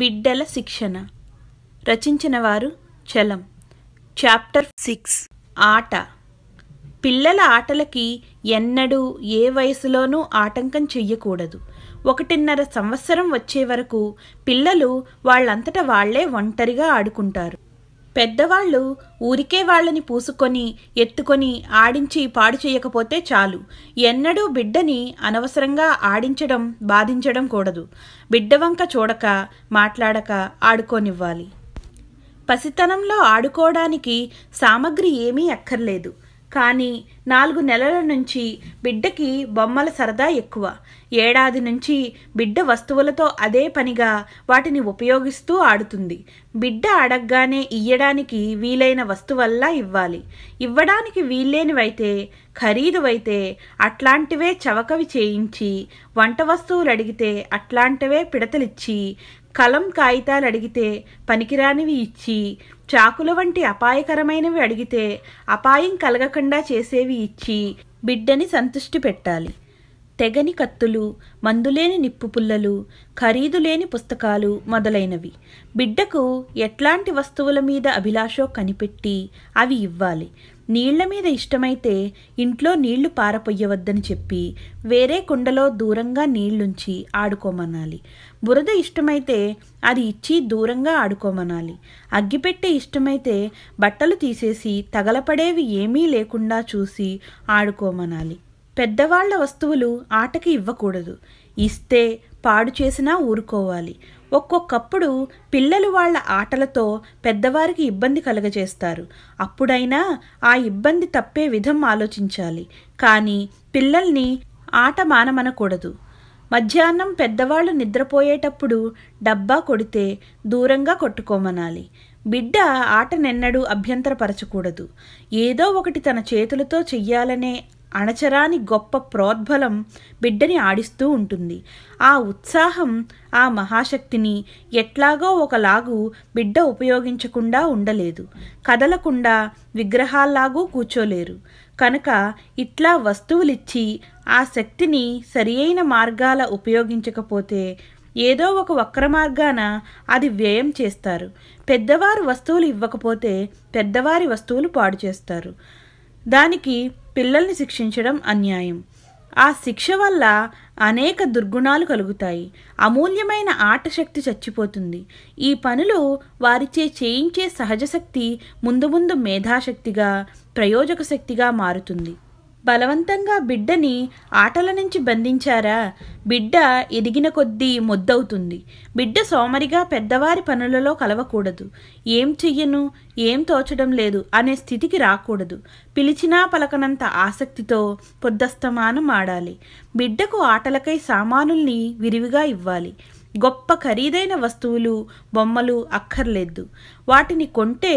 బిడ్డల శిక్షణ రచించిన వారు చలం చాప్టర్ సిక్స్ ఆట పిల్లల ఆటలకి ఎన్నడూ ఏ వయసులోనూ ఆటంకం చెయ్యకూడదు ఒకటిన్నర సంవత్సరం వచ్చే వరకు పిల్లలు వాళ్ళంతట వాళ్లే ఒంటరిగా ఆడుకుంటారు పెద్దవాళ్ళు ఊరికే వాళ్ళని పూసుకొని ఎత్తుకొని ఆడించి పాడు చేయకపోతే చాలు ఎన్నడూ బిడ్డని అనవసరంగా ఆడించడం బాధించడం కూడదు బిడ్డవంక చూడక మాట్లాడక ఆడుకోనివ్వాలి పసితనంలో ఆడుకోవడానికి సామగ్రి ఏమీ అక్కర్లేదు కానీ నాలుగు నెలల నుంచి బిడ్డకి బొమ్మల సరదా ఎక్కువ ఏడాది నుంచి బిడ్డ వస్తువులతో అదే పనిగా వాటిని ఉపయోగిస్తూ ఆడుతుంది బిడ్డ అడగ్గానే ఇయ్యడానికి వీలైన వస్తువల్లా ఇవ్వాలి ఇవ్వడానికి వీల్లేనివైతే ఖరీదువైతే అట్లాంటివే చవకవి చేయించి వంట వస్తువులు అడిగితే అట్లాంటివే పిడతలిచ్చి కలం కాగితాలు అడిగితే పనికిరానివి ఇచ్చి చాకుల వంటి అపాయకరమైనవి అడిగితే అపాయం కలగకుండా చేసేవి ఇచ్చి బిడ్డని సంతుష్టి పెట్టాలి తెగని కత్తులు మందులేని నిప్పు పుల్లలు ఖరీదు లేని పుస్తకాలు మొదలైనవి బిడ్డకు ఎట్లాంటి వస్తువుల మీద అభిలాషో కనిపెట్టి అవి ఇవ్వాలి నీళ్ల మీద ఇష్టమైతే ఇంట్లో నీళ్లు పారపొయ్యవద్దని చెప్పి వేరే కుండలో దూరంగా నీళ్లుంచి ఆడుకోమనాలి బురద ఇష్టమైతే అది ఇచ్చి దూరంగా ఆడుకోమనాలి అగ్గిపెట్టె ఇష్టమైతే బట్టలు తీసేసి తగలపడేవి ఏమీ లేకుండా చూసి ఆడుకోమనాలి పెద్దవాళ్ల వస్తువులు ఆటకి ఇవ్వకూడదు ఇస్తే పాడు చేసినా ఊరుకోవాలి ఒక్కొక్కప్పుడు పిల్లలు వాళ్ళ ఆటలతో పెద్దవారికి ఇబ్బంది కలగజేస్తారు అప్పుడైనా ఆ ఇబ్బంది తప్పే విధం ఆలోచించాలి కానీ పిల్లల్ని ఆట మానమనకూడదు మధ్యాహ్నం పెద్దవాళ్ళు నిద్రపోయేటప్పుడు డబ్బా కొడితే దూరంగా కొట్టుకోమనాలి బిడ్డ ఆట ఆటనెన్నడూ అభ్యంతరపరచకూడదు ఏదో ఒకటి తన చేతులతో చెయ్యాలనే అణచరాని గొప్ప ప్రోద్బలం బిడ్డని ఆడిస్తూ ఉంటుంది ఆ ఉత్సాహం ఆ మహాశక్తిని ఎట్లాగో ఒకలాగు బిడ్డ ఉపయోగించకుండా ఉండలేదు కదలకుండా విగ్రహాల్లాగూ కూర్చోలేరు కనుక ఇట్లా వస్తువులిచ్చి ఆ శక్తిని సరియైన మార్గాల ఉపయోగించకపోతే ఏదో ఒక వక్ర మార్గాన అది వ్యయం చేస్తారు పెద్దవారు వస్తువులు ఇవ్వకపోతే పెద్దవారి వస్తువులు పాడు చేస్తారు దానికి పిల్లల్ని శిక్షించడం అన్యాయం ఆ శిక్ష వల్ల అనేక దుర్గుణాలు కలుగుతాయి అమూల్యమైన ఆటశక్తి చచ్చిపోతుంది ఈ పనులు వారిచే చేయించే సహజశక్తి ముందు ముందు మేధాశక్తిగా ప్రయోజక శక్తిగా మారుతుంది బలవంతంగా బిడ్డని ఆటల నుంచి బంధించారా బిడ్డ ఎదిగిన కొద్దీ మొద్దవుతుంది బిడ్డ సోమరిగా పెద్దవారి పనులలో కలవకూడదు ఏం చెయ్యను ఏం తోచడం లేదు అనే స్థితికి రాకూడదు పిలిచినా పలకనంత ఆసక్తితో పొద్దస్తమానం ఆడాలి బిడ్డకు ఆటలకై సామానుల్ని విరివిగా ఇవ్వాలి గొప్ప ఖరీదైన వస్తువులు బొమ్మలు అక్కర్లేదు వాటిని కొంటే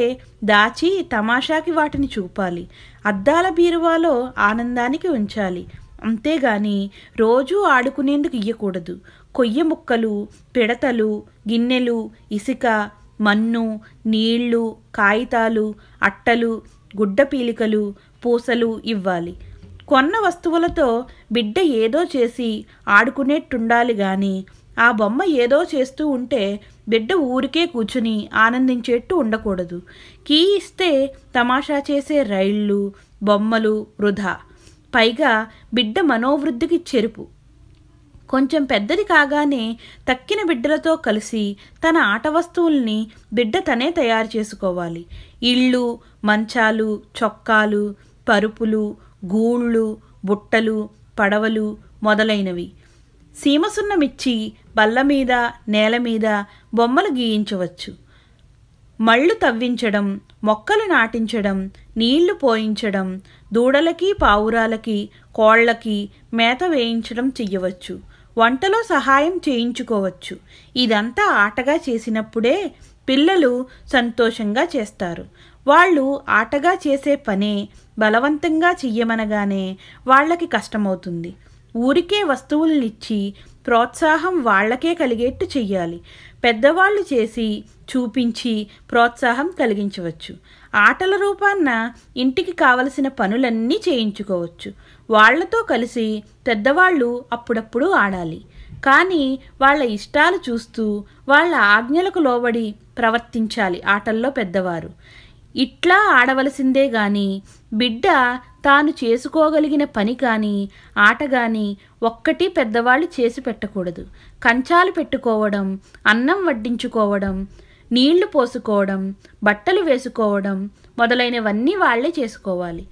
దాచి తమాషాకి వాటిని చూపాలి అద్దాల బీరువాలో ఆనందానికి ఉంచాలి అంతేగాని రోజూ ఆడుకునేందుకు ఇయ్యకూడదు కొయ్య ముక్కలు పిడతలు గిన్నెలు ఇసుక మన్ను నీళ్లు కాగితాలు అట్టలు గుడ్డ పీలికలు పూసలు ఇవ్వాలి కొన్న వస్తువులతో బిడ్డ ఏదో చేసి ఆడుకునేట్టుండాలి గాని ఆ బొమ్మ ఏదో చేస్తూ ఉంటే బిడ్డ ఊరికే కూర్చుని ఆనందించేట్టు ఉండకూడదు కీ ఇస్తే తమాషా చేసే రైళ్ళు బొమ్మలు వృధా పైగా బిడ్డ మనోవృద్ధికి చెరుపు కొంచెం పెద్దది కాగానే తక్కిన బిడ్డలతో కలిసి తన ఆట వస్తువుల్ని బిడ్డ తనే తయారు చేసుకోవాలి ఇళ్ళు మంచాలు చొక్కాలు పరుపులు గూళ్ళు బుట్టలు పడవలు మొదలైనవి సీమసున్నమిచ్చి బల్ల మీద నేల మీద బొమ్మలు గీయించవచ్చు మళ్ళు తవ్వించడం మొక్కలు నాటించడం నీళ్లు పోయించడం దూడలకి పావురాలకి కోళ్లకి మేత వేయించడం చెయ్యవచ్చు వంటలో సహాయం చేయించుకోవచ్చు ఇదంతా ఆటగా చేసినప్పుడే పిల్లలు సంతోషంగా చేస్తారు వాళ్ళు ఆటగా చేసే పనే బలవంతంగా చెయ్యమనగానే వాళ్ళకి కష్టమవుతుంది ఊరికే వస్తువులనిచ్చి ప్రోత్సాహం వాళ్లకే కలిగేట్టు చెయ్యాలి పెద్దవాళ్ళు చేసి చూపించి ప్రోత్సాహం కలిగించవచ్చు ఆటల రూపాన్న ఇంటికి కావలసిన పనులన్నీ చేయించుకోవచ్చు వాళ్లతో కలిసి పెద్దవాళ్ళు అప్పుడప్పుడు ఆడాలి కానీ వాళ్ళ ఇష్టాలు చూస్తూ వాళ్ళ ఆజ్ఞలకు లోబడి ప్రవర్తించాలి ఆటల్లో పెద్దవారు ఇట్లా ఆడవలసిందే గాని బిడ్డ తాను చేసుకోగలిగిన పని కానీ ఆట కానీ ఒక్కటి పెద్దవాళ్ళు చేసి పెట్టకూడదు కంచాలు పెట్టుకోవడం అన్నం వడ్డించుకోవడం నీళ్లు పోసుకోవడం బట్టలు వేసుకోవడం మొదలైనవన్నీ వాళ్లే చేసుకోవాలి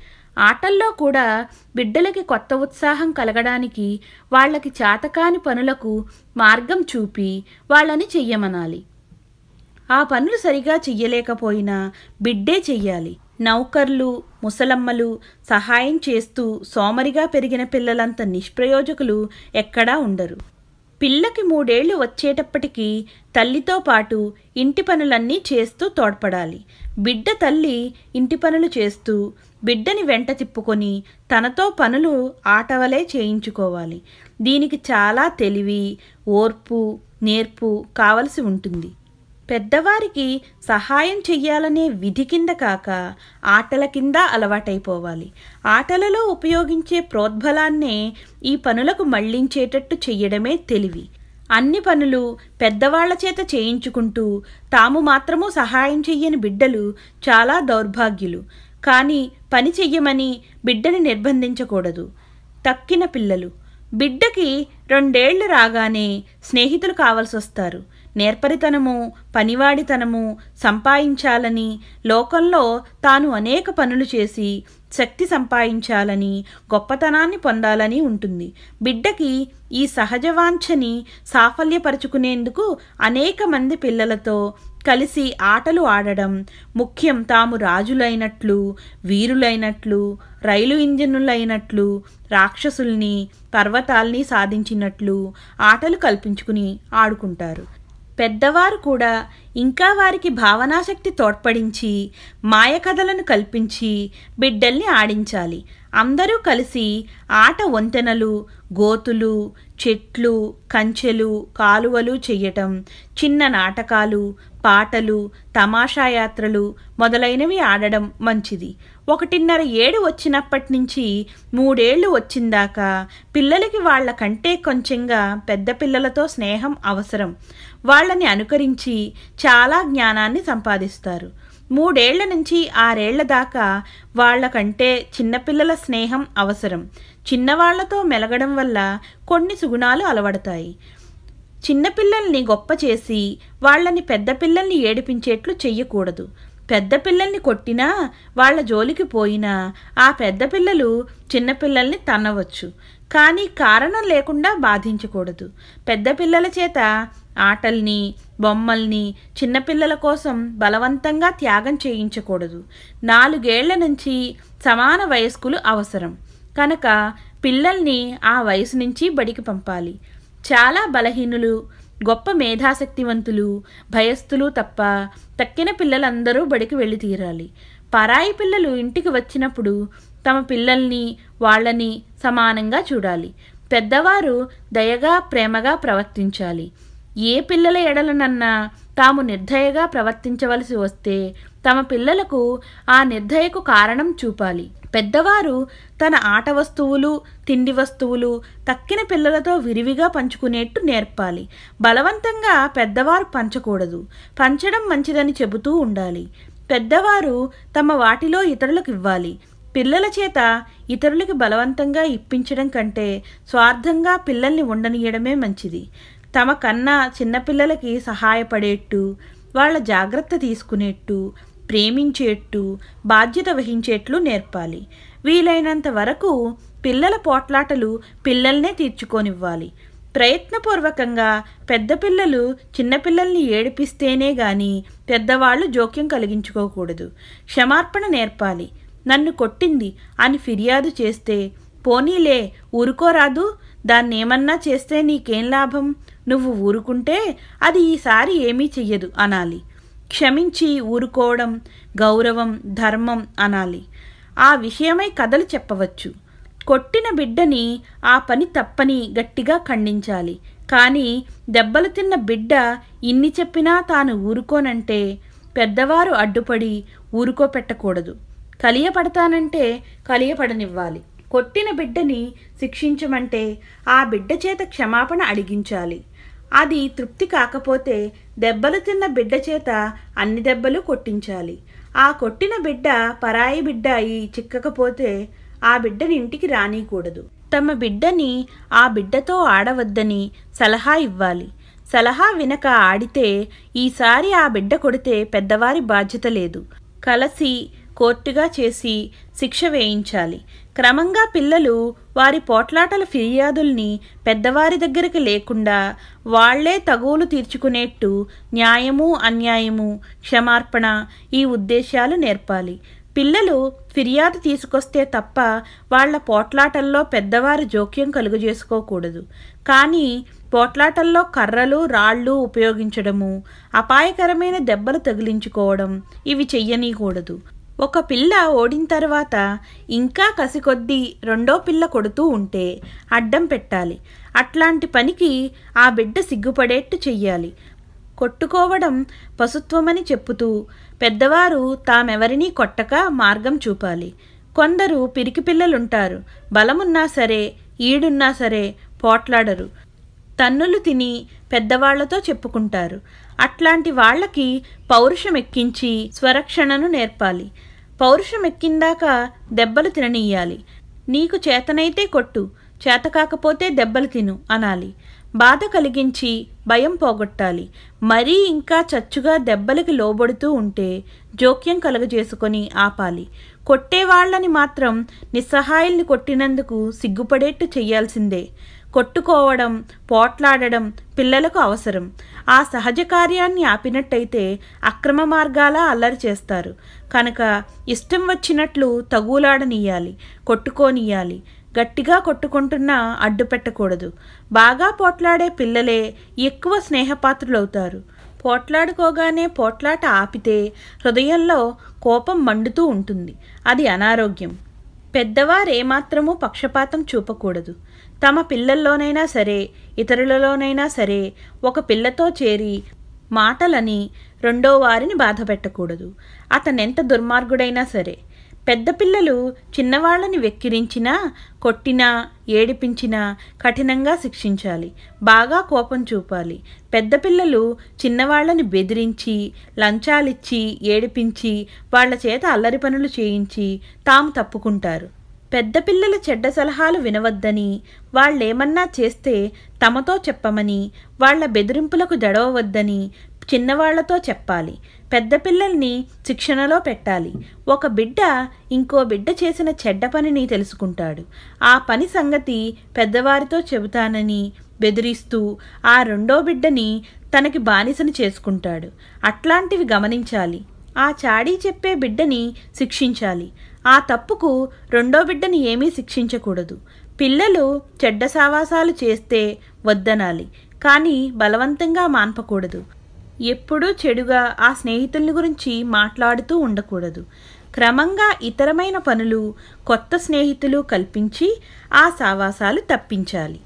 ఆటల్లో కూడా బిడ్డలకి కొత్త ఉత్సాహం కలగడానికి వాళ్ళకి చేతకాని పనులకు మార్గం చూపి వాళ్ళని చెయ్యమనాలి ఆ పనులు సరిగా చెయ్యలేకపోయినా బిడ్డే చెయ్యాలి నౌకర్లు ముసలమ్మలు సహాయం చేస్తూ సోమరిగా పెరిగిన పిల్లలంత నిష్ప్రయోజకులు ఎక్కడా ఉండరు పిల్లకి మూడేళ్లు వచ్చేటప్పటికీ తల్లితో పాటు ఇంటి పనులన్నీ చేస్తూ తోడ్పడాలి బిడ్డ తల్లి ఇంటి పనులు చేస్తూ బిడ్డని వెంట తిప్పుకొని తనతో పనులు ఆటవలే చేయించుకోవాలి దీనికి చాలా తెలివి ఓర్పు నేర్పు కావలసి ఉంటుంది పెద్దవారికి సహాయం చెయ్యాలనే విధి కింద కాక ఆటల కింద అలవాటైపోవాలి ఆటలలో ఉపయోగించే ప్రోద్బలాన్నే ఈ పనులకు మళ్లించేటట్టు చెయ్యడమే తెలివి అన్ని పనులు పెద్దవాళ్ల చేత చేయించుకుంటూ తాము మాత్రము సహాయం చెయ్యని బిడ్డలు చాలా దౌర్భాగ్యులు కానీ పని చెయ్యమని బిడ్డని నిర్బంధించకూడదు తక్కిన పిల్లలు బిడ్డకి రెండేళ్లు రాగానే స్నేహితులు కావాల్సి వస్తారు నేర్పరితనము పనివాడితనము సంపాదించాలని లోకంలో తాను అనేక పనులు చేసి శక్తి సంపాదించాలని గొప్పతనాన్ని పొందాలని ఉంటుంది బిడ్డకి ఈ సహజ వాంఛని సాఫల్యపరుచుకునేందుకు అనేక మంది పిల్లలతో కలిసి ఆటలు ఆడడం ముఖ్యం తాము రాజులైనట్లు వీరులైనట్లు రైలు ఇంజనులైనట్లు రాక్షసుల్ని పర్వతాల్ని సాధించినట్లు ఆటలు కల్పించుకుని ఆడుకుంటారు పెద్దవారు కూడా ఇంకా వారికి భావనాశక్తి తోడ్పడించి మాయకథలను కల్పించి బిడ్డల్ని ఆడించాలి అందరూ కలిసి ఆట వంతెనలు గోతులు చెట్లు కంచెలు కాలువలు చెయ్యటం చిన్న నాటకాలు పాటలు తమాషాయాత్రలు మొదలైనవి ఆడడం మంచిది ఒకటిన్నర ఏడు వచ్చినప్పటి నుంచి మూడేళ్లు వచ్చిందాకా పిల్లలకి వాళ్ళ కంటే కొంచెంగా పెద్ద పిల్లలతో స్నేహం అవసరం వాళ్ళని అనుకరించి చాలా జ్ఞానాన్ని సంపాదిస్తారు మూడేళ్ల నుంచి ఆరేళ్ల దాకా వాళ్లకంటే చిన్నపిల్లల స్నేహం అవసరం చిన్నవాళ్లతో మెలగడం వల్ల కొన్ని సుగుణాలు అలవడతాయి చిన్నపిల్లల్ని గొప్ప చేసి వాళ్లని పెద్ద పిల్లల్ని ఏడిపించేట్లు చెయ్యకూడదు పెద్ద పిల్లల్ని కొట్టినా వాళ్ళ జోలికి పోయినా ఆ పెద్ద పిల్లలు చిన్నపిల్లల్ని తన్నవచ్చు కానీ కారణం లేకుండా బాధించకూడదు పెద్ద పిల్లల చేత ఆటల్ని బొమ్మల్ని చిన్నపిల్లల కోసం బలవంతంగా త్యాగం చేయించకూడదు నాలుగేళ్ల నుంచి సమాన వయస్కులు అవసరం కనుక పిల్లల్ని ఆ వయసు నుంచి బడికి పంపాలి చాలా బలహీనులు గొప్ప మేధాశక్తివంతులు భయస్థులు తప్ప తక్కిన పిల్లలందరూ బడికి వెళ్ళి తీరాలి పరాయి పిల్లలు ఇంటికి వచ్చినప్పుడు తమ పిల్లల్ని వాళ్ళని సమానంగా చూడాలి పెద్దవారు దయగా ప్రేమగా ప్రవర్తించాలి ఏ పిల్లల ఎడలనన్నా తాము నిర్ధయగా ప్రవర్తించవలసి వస్తే తమ పిల్లలకు ఆ నిర్ధయకు కారణం చూపాలి పెద్దవారు తన ఆట వస్తువులు తిండి వస్తువులు తక్కిన పిల్లలతో విరివిగా పంచుకునేట్టు నేర్పాలి బలవంతంగా పెద్దవారు పంచకూడదు పంచడం మంచిదని చెబుతూ ఉండాలి పెద్దవారు తమ వాటిలో ఇతరులకు ఇవ్వాలి పిల్లల చేత ఇతరులకి బలవంతంగా ఇప్పించడం కంటే స్వార్థంగా పిల్లల్ని ఉండనీయడమే మంచిది తమ కన్నా చిన్నపిల్లలకి సహాయపడేట్టు వాళ్ళ జాగ్రత్త తీసుకునేట్టు ప్రేమించేట్టు బాధ్యత వహించేట్లు నేర్పాలి వీలైనంత వరకు పిల్లల పోట్లాటలు పిల్లల్నే తీర్చుకొనివ్వాలి ప్రయత్నపూర్వకంగా పెద్ద పిల్లలు చిన్నపిల్లల్ని ఏడిపిస్తేనే గాని పెద్దవాళ్ళు జోక్యం కలిగించుకోకూడదు క్షమార్పణ నేర్పాలి నన్ను కొట్టింది అని ఫిర్యాదు చేస్తే పోనీలే ఊరుకోరాదు దాన్నేమన్నా చేస్తే నీకేం లాభం నువ్వు ఊరుకుంటే అది ఈసారి ఏమీ చెయ్యదు అనాలి క్షమించి ఊరుకోవడం గౌరవం ధర్మం అనాలి ఆ విషయమై కథలు చెప్పవచ్చు కొట్టిన బిడ్డని ఆ పని తప్పని గట్టిగా ఖండించాలి కానీ దెబ్బలు తిన్న బిడ్డ ఇన్ని చెప్పినా తాను ఊరుకోనంటే పెద్దవారు అడ్డుపడి ఊరుకోపెట్టకూడదు కలియపడతానంటే కలియపడనివ్వాలి కొట్టిన బిడ్డని శిక్షించమంటే ఆ బిడ్డ చేత క్షమాపణ అడిగించాలి అది తృప్తి కాకపోతే దెబ్బలు తిన్న బిడ్డ చేత అన్ని దెబ్బలు కొట్టించాలి ఆ కొట్టిన బిడ్డ పరాయి బిడ్డ అయి చిక్కకపోతే ఆ బిడ్డని ఇంటికి రానీకూడదు తమ బిడ్డని ఆ బిడ్డతో ఆడవద్దని సలహా ఇవ్వాలి సలహా వినక ఆడితే ఈసారి ఆ బిడ్డ కొడితే పెద్దవారి బాధ్యత లేదు కలసి కోర్టుగా చేసి శిక్ష వేయించాలి క్రమంగా పిల్లలు వారి పోట్లాటల ఫిర్యాదుల్ని పెద్దవారి దగ్గరికి లేకుండా వాళ్లే తగువులు తీర్చుకునేట్టు న్యాయము అన్యాయము క్షమార్పణ ఈ ఉద్దేశాలు నేర్పాలి పిల్లలు ఫిర్యాదు తీసుకొస్తే తప్ప వాళ్ల పోట్లాటల్లో పెద్దవారు జోక్యం కలుగజేసుకోకూడదు కానీ పోట్లాటల్లో కర్రలు రాళ్ళు ఉపయోగించడము అపాయకరమైన దెబ్బలు తగిలించుకోవడం ఇవి చెయ్యనీకూడదు ఒక పిల్ల ఓడిన తర్వాత ఇంకా కసికొద్దీ రెండో పిల్ల కొడుతూ ఉంటే అడ్డం పెట్టాలి అట్లాంటి పనికి ఆ బిడ్డ సిగ్గుపడేట్టు చెయ్యాలి కొట్టుకోవడం పశుత్వమని చెప్పుతూ పెద్దవారు తామెవరినీ కొట్టక మార్గం చూపాలి కొందరు పిరికి పిల్లలుంటారు బలమున్నా సరే ఈడున్నా సరే పోట్లాడరు తన్నులు తిని పెద్దవాళ్లతో చెప్పుకుంటారు అట్లాంటి వాళ్లకి పౌరుషం ఎక్కించి స్వరక్షణను నేర్పాలి పౌరుషమెక్కిందాక దెబ్బలు తిననీయాలి నీకు చేతనైతే కొట్టు చేతకాకపోతే దెబ్బలు తిను అనాలి బాధ కలిగించి భయం పోగొట్టాలి మరీ ఇంకా చచ్చుగా దెబ్బలకి లోబడుతూ ఉంటే జోక్యం కలుగజేసుకొని ఆపాలి కొట్టేవాళ్లని మాత్రం నిస్సహాయుల్ని కొట్టినందుకు సిగ్గుపడేట్టు చెయ్యాల్సిందే కొట్టుకోవడం పోట్లాడడం పిల్లలకు అవసరం ఆ సహజ కార్యాన్ని ఆపినట్టయితే అక్రమ మార్గాల అల్లరి చేస్తారు కనుక ఇష్టం వచ్చినట్లు తగులాడనీయాలి కొట్టుకోనియాలి గట్టిగా కొట్టుకుంటున్నా అడ్డు పెట్టకూడదు బాగా పోట్లాడే పిల్లలే ఎక్కువ స్నేహపాత్రులవుతారు పోట్లాడుకోగానే పోట్లాట ఆపితే హృదయంలో కోపం మండుతూ ఉంటుంది అది అనారోగ్యం పెద్దవారేమాత్రమూ పక్షపాతం చూపకూడదు తమ పిల్లల్లోనైనా సరే ఇతరులలోనైనా సరే ఒక పిల్లతో చేరి మాటలని రెండో వారిని బాధ పెట్టకూడదు అతనెంత దుర్మార్గుడైనా సరే పెద్ద పిల్లలు చిన్నవాళ్ళని వెక్కిరించినా కొట్టినా ఏడిపించినా కఠినంగా శిక్షించాలి బాగా కోపం చూపాలి పెద్ద పిల్లలు చిన్నవాళ్ళని బెదిరించి లంచాలిచ్చి ఏడిపించి వాళ్ల చేత అల్లరి పనులు చేయించి తాము తప్పుకుంటారు పెద్ద పిల్లల చెడ్డ సలహాలు వినవద్దని వాళ్ళేమన్నా చేస్తే తమతో చెప్పమని వాళ్ల బెదిరింపులకు దడవవద్దని చిన్నవాళ్లతో చెప్పాలి పెద్ద పిల్లల్ని శిక్షణలో పెట్టాలి ఒక బిడ్డ ఇంకో బిడ్డ చేసిన చెడ్డ పనిని తెలుసుకుంటాడు ఆ పని సంగతి పెద్దవారితో చెబుతానని బెదిరిస్తూ ఆ రెండో బిడ్డని తనకి బానిసను చేసుకుంటాడు అట్లాంటివి గమనించాలి ఆ చాడీ చెప్పే బిడ్డని శిక్షించాలి ఆ తప్పుకు రెండో బిడ్డని ఏమీ శిక్షించకూడదు పిల్లలు చెడ్డ సావాసాలు చేస్తే వద్దనాలి కానీ బలవంతంగా మాన్పకూడదు ఎప్పుడూ చెడుగా ఆ స్నేహితుల్ని గురించి మాట్లాడుతూ ఉండకూడదు క్రమంగా ఇతరమైన పనులు కొత్త స్నేహితులు కల్పించి ఆ సావాసాలు తప్పించాలి